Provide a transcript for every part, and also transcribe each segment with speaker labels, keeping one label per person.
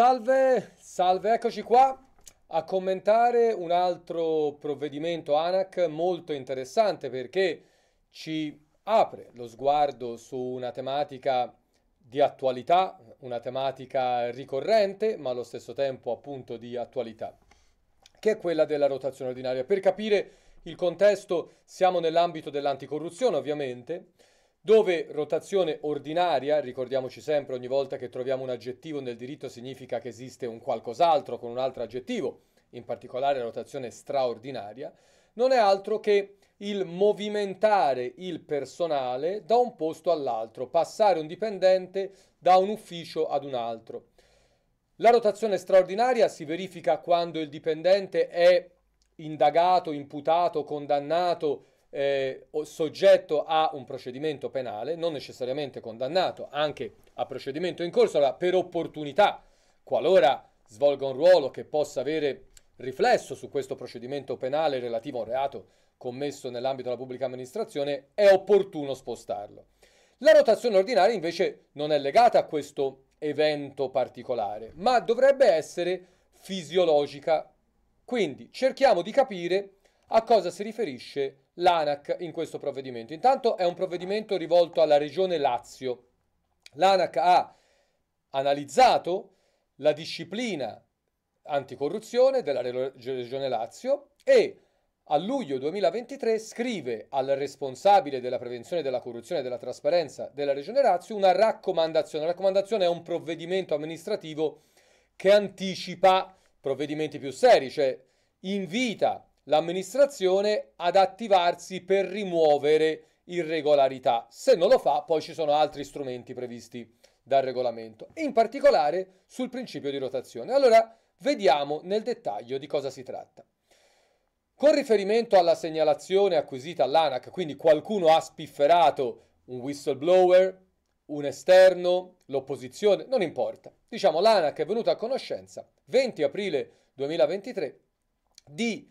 Speaker 1: Salve, salve, eccoci qua a commentare un altro provvedimento ANAC molto interessante perché ci apre lo sguardo su una tematica di attualità, una tematica ricorrente ma allo stesso tempo appunto di attualità, che è quella della rotazione ordinaria. Per capire il contesto siamo nell'ambito dell'anticorruzione ovviamente, dove rotazione ordinaria, ricordiamoci sempre ogni volta che troviamo un aggettivo nel diritto significa che esiste un qualcos'altro con un altro aggettivo, in particolare rotazione straordinaria, non è altro che il movimentare il personale da un posto all'altro, passare un dipendente da un ufficio ad un altro. La rotazione straordinaria si verifica quando il dipendente è indagato, imputato, condannato eh, soggetto a un procedimento penale, non necessariamente condannato, anche a procedimento in corso, ma per opportunità, qualora svolga un ruolo che possa avere riflesso su questo procedimento penale relativo a un reato commesso nell'ambito della pubblica amministrazione, è opportuno spostarlo. La rotazione ordinaria invece non è legata a questo evento particolare, ma dovrebbe essere fisiologica. Quindi cerchiamo di capire a cosa si riferisce l'ANAC in questo provvedimento? Intanto è un provvedimento rivolto alla regione Lazio. L'ANAC ha analizzato la disciplina anticorruzione della regione Lazio e a luglio 2023 scrive al responsabile della prevenzione della corruzione e della trasparenza della Regione Lazio una raccomandazione. La raccomandazione è un provvedimento amministrativo che anticipa provvedimenti più seri, cioè invita l'amministrazione ad attivarsi per rimuovere irregolarità. Se non lo fa, poi ci sono altri strumenti previsti dal regolamento, in particolare sul principio di rotazione. Allora, vediamo nel dettaglio di cosa si tratta. Con riferimento alla segnalazione acquisita all'ANAC, quindi qualcuno ha spifferato un whistleblower, un esterno, l'opposizione, non importa. Diciamo l'ANAC è venuta a conoscenza 20 aprile 2023 di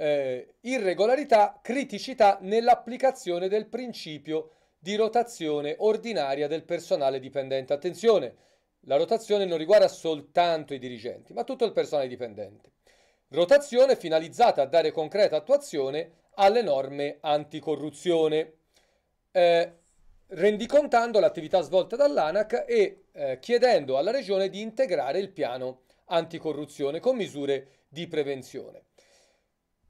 Speaker 1: eh, irregolarità, criticità nell'applicazione del principio di rotazione ordinaria del personale dipendente. Attenzione, la rotazione non riguarda soltanto i dirigenti, ma tutto il personale dipendente. Rotazione finalizzata a dare concreta attuazione alle norme anticorruzione, eh, rendicontando l'attività svolta dall'ANAC e eh, chiedendo alla Regione di integrare il piano anticorruzione con misure di prevenzione.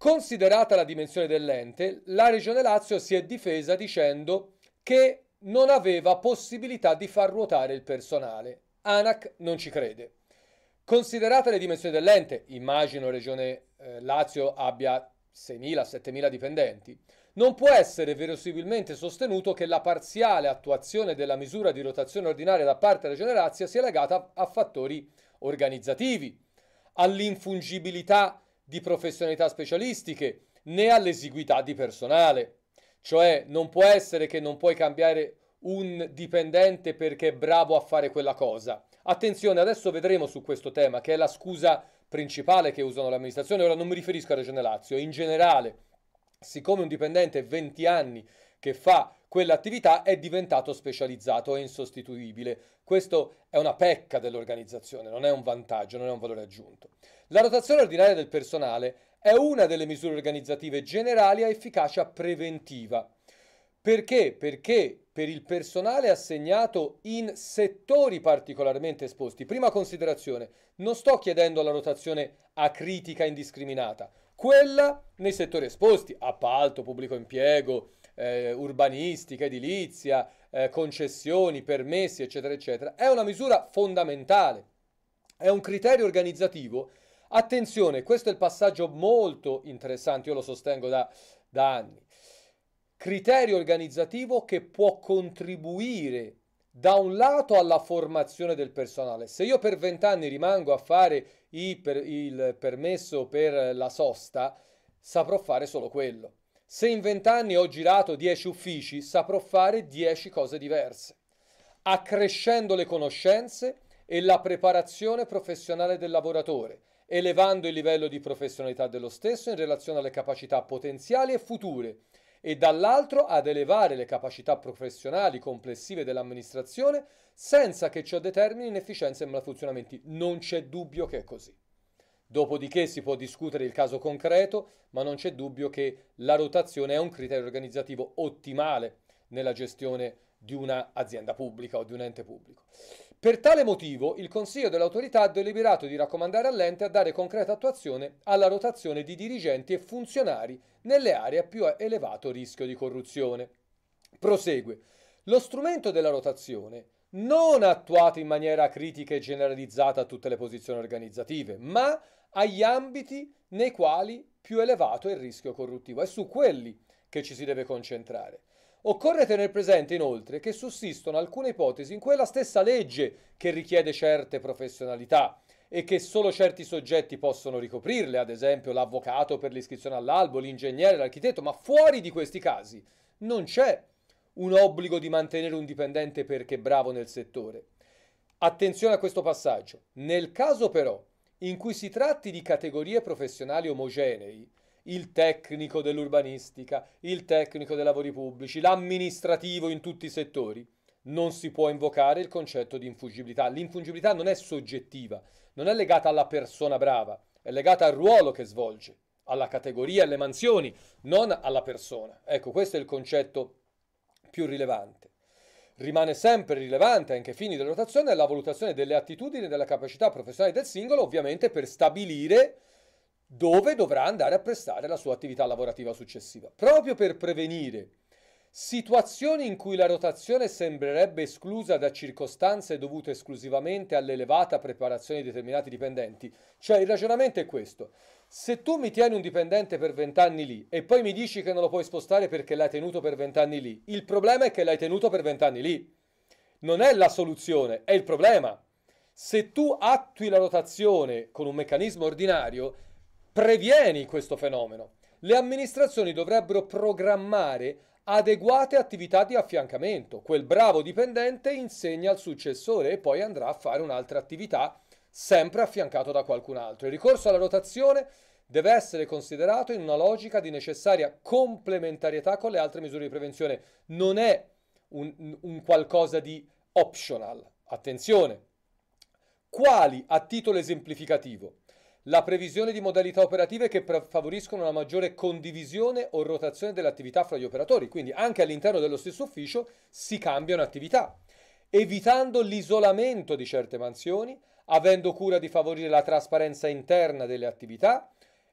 Speaker 1: Considerata la dimensione dell'ente, la Regione Lazio si è difesa dicendo che non aveva possibilità di far ruotare il personale. ANAC non ci crede. Considerate le dimensioni dell'ente, immagino Regione eh, Lazio abbia 6.000-7.000 dipendenti, non può essere verosimilmente sostenuto che la parziale attuazione della misura di rotazione ordinaria da parte della Regione Lazio sia legata a fattori organizzativi, all'infungibilità di professionalità specialistiche né all'esiguità di personale. Cioè non può essere che non puoi cambiare un dipendente perché è bravo a fare quella cosa. Attenzione, adesso vedremo su questo tema, che è la scusa principale che usano le amministrazioni. Ora non mi riferisco a Regione Lazio, in generale, siccome un dipendente 20 anni che fa quell'attività è diventato specializzato e insostituibile. Questo è una pecca dell'organizzazione, non è un vantaggio, non è un valore aggiunto. La rotazione ordinaria del personale è una delle misure organizzative generali a efficacia preventiva. Perché? Perché per il personale assegnato in settori particolarmente esposti, prima considerazione, non sto chiedendo la rotazione a critica indiscriminata, quella nei settori esposti, appalto, pubblico impiego, eh, urbanistica, edilizia, eh, concessioni, permessi, eccetera, eccetera, è una misura fondamentale, è un criterio organizzativo. Attenzione, questo è il passaggio molto interessante, io lo sostengo da, da anni. Criterio organizzativo che può contribuire da un lato alla formazione del personale. Se io per vent'anni rimango a fare i, per, il permesso per la sosta, saprò fare solo quello. Se in vent'anni ho girato dieci uffici, saprò fare dieci cose diverse, accrescendo le conoscenze e la preparazione professionale del lavoratore, elevando il livello di professionalità dello stesso in relazione alle capacità potenziali e future e dall'altro ad elevare le capacità professionali complessive dell'amministrazione senza che ciò determini inefficienze e malfunzionamenti. Non c'è dubbio che è così. Dopodiché si può discutere il caso concreto, ma non c'è dubbio che la rotazione è un criterio organizzativo ottimale nella gestione di un'azienda pubblica o di un ente pubblico. Per tale motivo il Consiglio dell'autorità ha deliberato di raccomandare all'ente a dare concreta attuazione alla rotazione di dirigenti e funzionari nelle aree a più elevato rischio di corruzione. Prosegue. Lo strumento della rotazione non attuato in maniera critica e generalizzata a tutte le posizioni organizzative, ma agli ambiti nei quali più elevato è il rischio corruttivo. È su quelli che ci si deve concentrare. Occorre tenere presente inoltre che sussistono alcune ipotesi in cui è la stessa legge che richiede certe professionalità e che solo certi soggetti possono ricoprirle, ad esempio l'avvocato per l'iscrizione all'albo, l'ingegnere, l'architetto, ma fuori di questi casi non c'è un obbligo di mantenere un dipendente perché bravo nel settore. Attenzione a questo passaggio. Nel caso però in cui si tratti di categorie professionali omogenei, il tecnico dell'urbanistica, il tecnico dei lavori pubblici, l'amministrativo in tutti i settori, non si può invocare il concetto di infungibilità. L'infungibilità non è soggettiva, non è legata alla persona brava, è legata al ruolo che svolge, alla categoria, alle mansioni, non alla persona. Ecco, questo è il concetto più rilevante. Rimane sempre rilevante, anche ai fini della rotazione la valutazione delle attitudini e della capacità professionale del singolo, ovviamente per stabilire dove dovrà andare a prestare la sua attività lavorativa successiva. Proprio per prevenire Situazioni in cui la rotazione sembrerebbe esclusa da circostanze dovute esclusivamente all'elevata preparazione di determinati dipendenti. Cioè il ragionamento è questo. Se tu mi tieni un dipendente per 20 anni lì e poi mi dici che non lo puoi spostare perché l'hai tenuto per 20 anni lì, il problema è che l'hai tenuto per 20 anni lì. Non è la soluzione, è il problema. Se tu attui la rotazione con un meccanismo ordinario, previeni questo fenomeno. Le amministrazioni dovrebbero programmare adeguate attività di affiancamento. Quel bravo dipendente insegna al successore e poi andrà a fare un'altra attività sempre affiancato da qualcun altro. Il ricorso alla rotazione deve essere considerato in una logica di necessaria complementarietà con le altre misure di prevenzione. Non è un, un qualcosa di optional. Attenzione. Quali, a titolo esemplificativo, la previsione di modalità operative che favoriscono una maggiore condivisione o rotazione dell'attività fra gli operatori, quindi anche all'interno dello stesso ufficio si cambiano attività, evitando l'isolamento di certe mansioni, avendo cura di favorire la trasparenza interna delle attività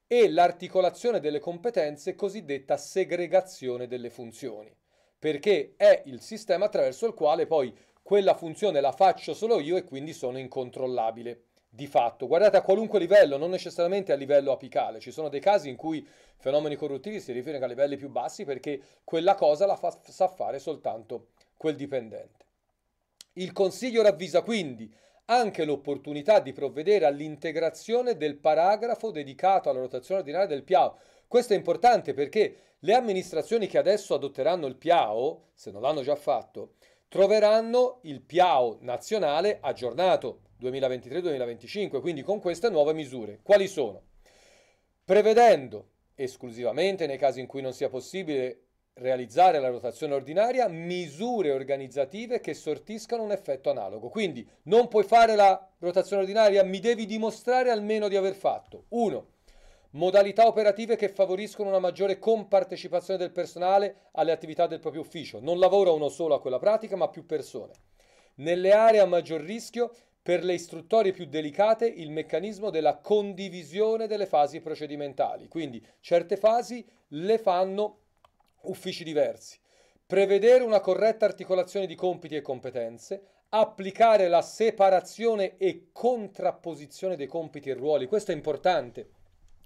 Speaker 1: e l'articolazione delle competenze, cosiddetta segregazione delle funzioni, perché è il sistema attraverso il quale poi quella funzione la faccio solo io e quindi sono incontrollabile di fatto. Guardate a qualunque livello, non necessariamente a livello apicale. Ci sono dei casi in cui fenomeni corruttivi si riferiscono a livelli più bassi perché quella cosa la fa, sa fare soltanto quel dipendente. Il Consiglio ravvisa quindi anche l'opportunità di provvedere all'integrazione del paragrafo dedicato alla rotazione ordinaria del PIAO. Questo è importante perché le amministrazioni che adesso adotteranno il PIAO, se non l'hanno già fatto, troveranno il PIAO nazionale aggiornato 2023-2025, quindi con queste nuove misure. Quali sono? Prevedendo, esclusivamente nei casi in cui non sia possibile realizzare la rotazione ordinaria, misure organizzative che sortiscano un effetto analogo. Quindi non puoi fare la rotazione ordinaria, mi devi dimostrare almeno di aver fatto. 1. Modalità operative che favoriscono una maggiore compartecipazione del personale alle attività del proprio ufficio. Non lavora uno solo a quella pratica, ma più persone. Nelle aree a maggior rischio per le istruttorie più delicate il meccanismo della condivisione delle fasi procedimentali, quindi certe fasi le fanno uffici diversi. Prevedere una corretta articolazione di compiti e competenze, applicare la separazione e contrapposizione dei compiti e ruoli, questo è importante.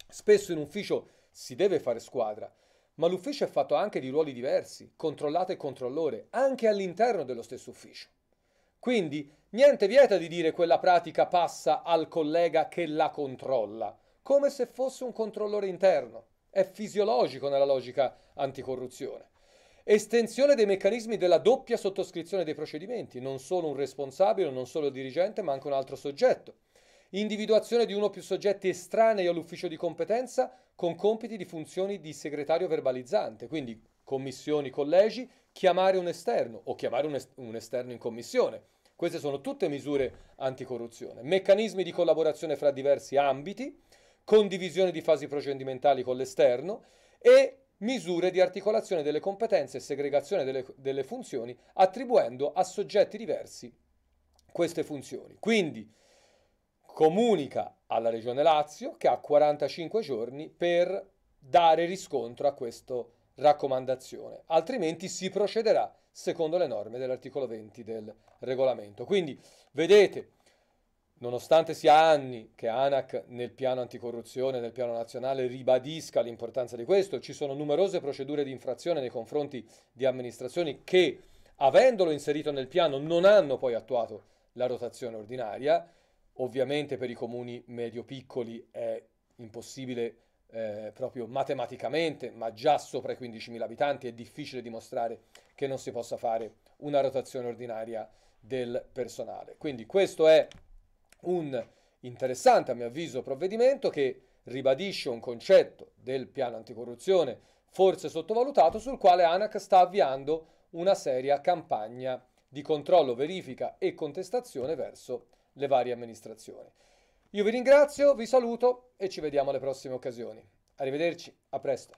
Speaker 1: Spesso in ufficio si deve fare squadra, ma l'ufficio è fatto anche di ruoli diversi, controllato e controllore, anche all'interno dello stesso ufficio. Quindi Niente vieta di dire quella pratica passa al collega che la controlla, come se fosse un controllore interno. È fisiologico nella logica anticorruzione. Estensione dei meccanismi della doppia sottoscrizione dei procedimenti, non solo un responsabile, non solo il dirigente, ma anche un altro soggetto. Individuazione di uno o più soggetti estranei all'ufficio di competenza con compiti di funzioni di segretario verbalizzante, quindi commissioni, collegi, chiamare un esterno o chiamare un, est- un esterno in commissione queste sono tutte misure anticorruzione. Meccanismi di collaborazione fra diversi ambiti, condivisione di fasi procedimentali con l'esterno e misure di articolazione delle competenze e segregazione delle, delle funzioni attribuendo a soggetti diversi queste funzioni. Quindi comunica alla Regione Lazio che ha 45 giorni per dare riscontro a questo raccomandazione, altrimenti si procederà secondo le norme dell'articolo 20 del regolamento. Quindi vedete, nonostante sia anni che ANAC nel piano anticorruzione, nel piano nazionale, ribadisca l'importanza di questo, ci sono numerose procedure di infrazione nei confronti di amministrazioni che, avendolo inserito nel piano, non hanno poi attuato la rotazione ordinaria. Ovviamente per i comuni medio-piccoli è impossibile eh, proprio matematicamente, ma già sopra i 15.000 abitanti è difficile dimostrare che non si possa fare una rotazione ordinaria del personale. Quindi questo è un interessante, a mio avviso, provvedimento che ribadisce un concetto del piano anticorruzione forse sottovalutato sul quale ANAC sta avviando una seria campagna di controllo, verifica e contestazione verso le varie amministrazioni. Io vi ringrazio, vi saluto e ci vediamo alle prossime occasioni. Arrivederci, a presto.